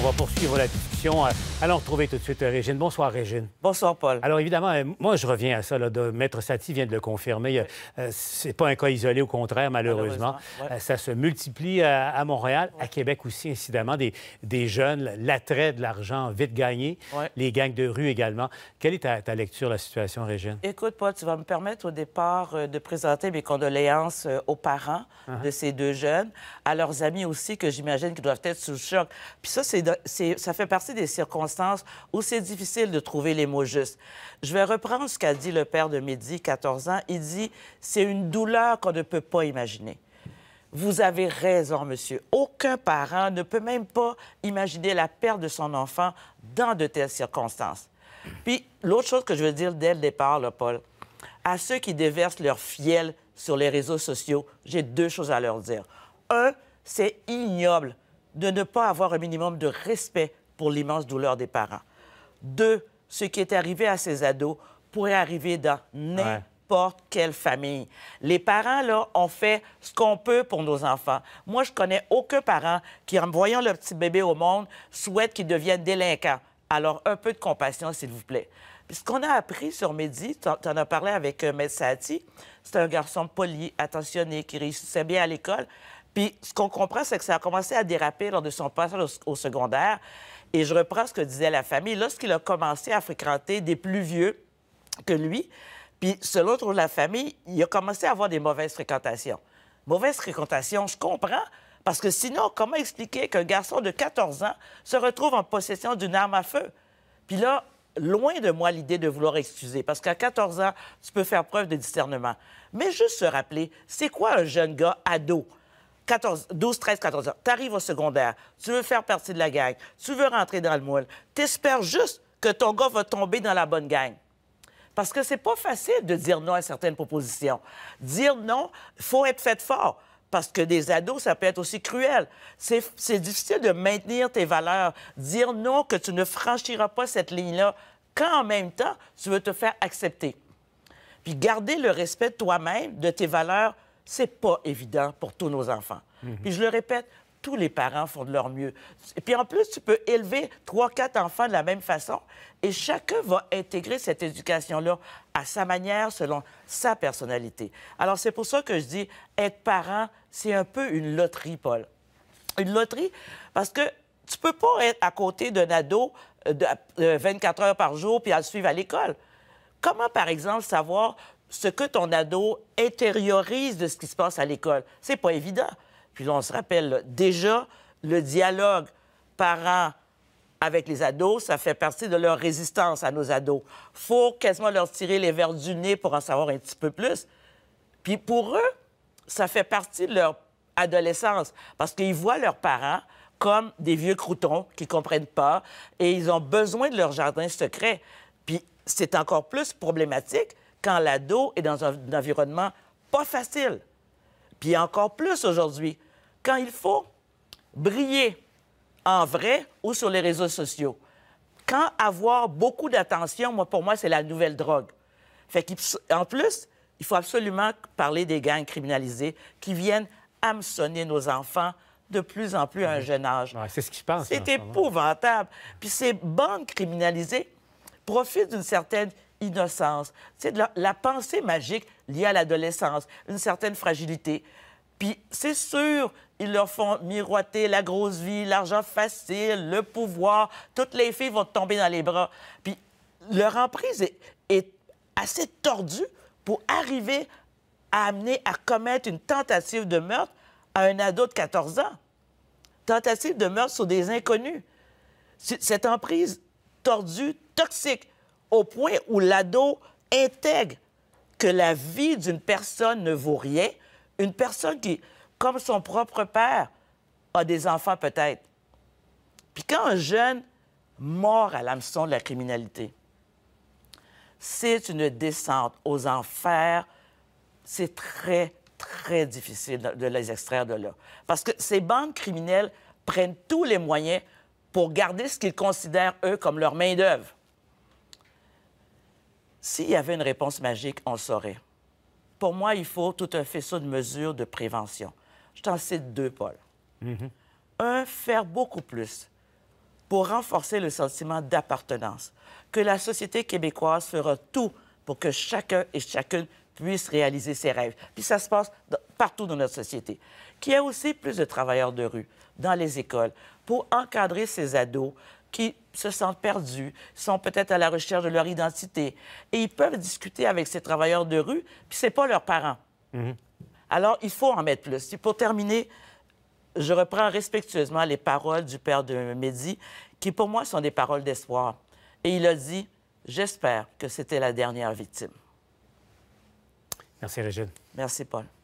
On va poursuivre la discussion. Allons retrouver tout de suite euh, Régine. Bonsoir, Régine. Bonsoir, Paul. Alors, évidemment, euh, moi, je reviens à ça. Là, de Maître Satie vient de le confirmer. Euh, c'est pas un cas isolé, au contraire, malheureusement. Ça se multiplie à, Montréal, à Québec aussi, incidemment. Des, jeunes, l'attrait de l'argent vite gagné, les gangs de rue également. Quelle est ta, lecture de la situation, Régine? Écoute, Paul, tu vas me permettre au départ de présenter mes condoléances aux parents uh-huh. de ces deux jeunes, à leurs amis aussi, que j'imagine qu'ils doivent être sous le choc. Puis ça, c'est ça fait partie des circonstances où c'est difficile de trouver les mots justes. Je vais reprendre ce qu'a dit le père de Mehdi, 14 ans. Il dit C'est une douleur qu'on ne peut pas imaginer. Vous avez raison, monsieur. Aucun parent ne peut même pas imaginer la perte de son enfant dans de telles circonstances. Puis, l'autre chose que je veux dire dès le départ, là, Paul, à ceux qui déversent leur fiel sur les réseaux sociaux, j'ai deux choses à leur dire. Un, c'est ignoble de ne pas avoir un minimum de respect pour l'immense douleur des parents. Deux, ce qui est arrivé à ces ados pourrait arriver dans n'importe quelle famille. Les parents, là, ont fait ce qu'on peut pour nos enfants. Moi, je connais aucun parent qui, en voyant leur petit bébé au monde, souhaite qu'il devienne délinquant. Alors, un peu de compassion, s'il vous plaît. Puis, ce qu'on a appris sur Mehdi, tu en, as parlé avec euh, c'est un garçon poli, attentionné, qui réussissait bien à l'école. Puis ce qu'on comprend, c'est que ça a commencé à déraper lors de son passage au, secondaire. Et je reprends ce que disait la famille. Lorsqu'il a commencé à fréquenter des plus vieux que lui, puis selon de la famille, il a commencé à avoir des mauvaises fréquentations. Mauvaises fréquentations, je comprends, parce que sinon, comment expliquer qu'un garçon de 14 ans se retrouve en possession d'une arme à feu? Puis là, loin de moi l'idée de vouloir excuser, parce qu'à 14 ans, tu peux faire preuve de discernement. Mais juste se rappeler, c'est quoi un jeune gars ado? 14, 12, 13, 14 heures. Tu arrives au secondaire, tu veux faire partie de la gang, tu veux rentrer dans le moule. Tu espères juste que ton gars va tomber dans la bonne gang. Parce que c'est pas facile de dire non à certaines propositions. Dire non, faut être fait fort. Parce que des ados, ça peut être aussi cruel. C'est difficile de maintenir tes valeurs. Dire non, que tu ne franchiras pas cette ligne-là, quand en même temps, tu veux te faire accepter. Puis garder le respect de toi-même, de tes valeurs c'est pas évident pour tous nos enfants. Et mhm. Puis je le répète, tous les parents font de leur mieux. Et puis en plus, tu peux élever trois, quatre enfants de la même façon et chacun va intégrer cette éducation-là à sa manière, selon sa personnalité. Alors c'est pour ça que je dis, être parent, c'est un peu une loterie, Paul. Une loterie parce que tu peux pas être à côté d'un ado euh, de 24 euh, heures par jour puis à le suivre à l'école. Comment, par exemple, savoir ce que ton ado intériorise de ce qui se passe à l'école. C'est pas évident. Puis là, on se rappelle déjà le dialogue parents avec les ados, ça fait partie de leur résistance à nos ados. Faut quasiment leur tirer les verres du nez pour en savoir un petit peu plus. Puis pour eux, ça fait partie de leur adolescence parce qu'ils voient leurs parents comme des vieux croutons qui comprennent pas et ils ont besoin de leur jardin secret. Puis c'est encore plus problématique quand l'ado est dans un, environnement pas facile. Puis encore plus aujourd'hui, quand il faut briller en vrai ou sur les réseaux sociaux. Quand avoir beaucoup d'attention, moi, pour moi, c'est la nouvelle drogue. En plus, il faut absolument parler des gangs criminalisés qui viennent hameçonner nos enfants de plus en plus à un mhm. jeune âge. c'est ce qui passe. C'est épouvantable. Puis ces bandes criminalisées profitent d'une certaine innocence, c'est la, la pensée magique liée à l'adolescence, une certaine fragilité. Puis c'est sûr, ils leur font miroiter la grosse vie, l'argent facile, le pouvoir. Toutes les filles vont tomber dans les bras. Puis leur emprise est, est assez tordue pour arriver à amener à commettre une tentative de meurtre à un ado de 14 ans. Tentative de meurtre sur des inconnus. Cette emprise tordue, toxique, au point où l'ado intègre que la vie d'une personne ne vaut rien, une personne qui, comme son propre père, a des enfants peut-être. Puis quand un jeune mort à l'hameçon de la criminalité, c'est une descente aux enfers. C'est très, très difficile de les extraire de là. Parce que ces bandes criminelles prennent tous les moyens pour garder ce qu'ils considèrent, eux, comme leur main-d'œuvre. S'il y avait une réponse magique, on saurait. Pour moi, il faut tout un faisceau de mesures de prévention. Je t'en cite deux, Paul. Mm-hmm. Un, faire beaucoup plus pour renforcer le sentiment d'appartenance, que la société québécoise fera tout pour que chacun et chacune puisse réaliser ses rêves. Puis ça se passe partout dans notre société. Qu'il y ait aussi plus de travailleurs de rue dans les écoles pour encadrer ces ados qui se sentent perdus, sont peut-être à la recherche de leur identité. Et ils peuvent discuter avec ces travailleurs de rue, puis c'est pas leurs parents. Mhm. Alors, il faut en mettre plus. pour terminer, je reprends respectueusement les paroles du père de Mehdi, qui pour moi sont des paroles d'espoir. Et il a dit J'espère que c'était la dernière victime. Merci, Régine. Merci, Paul.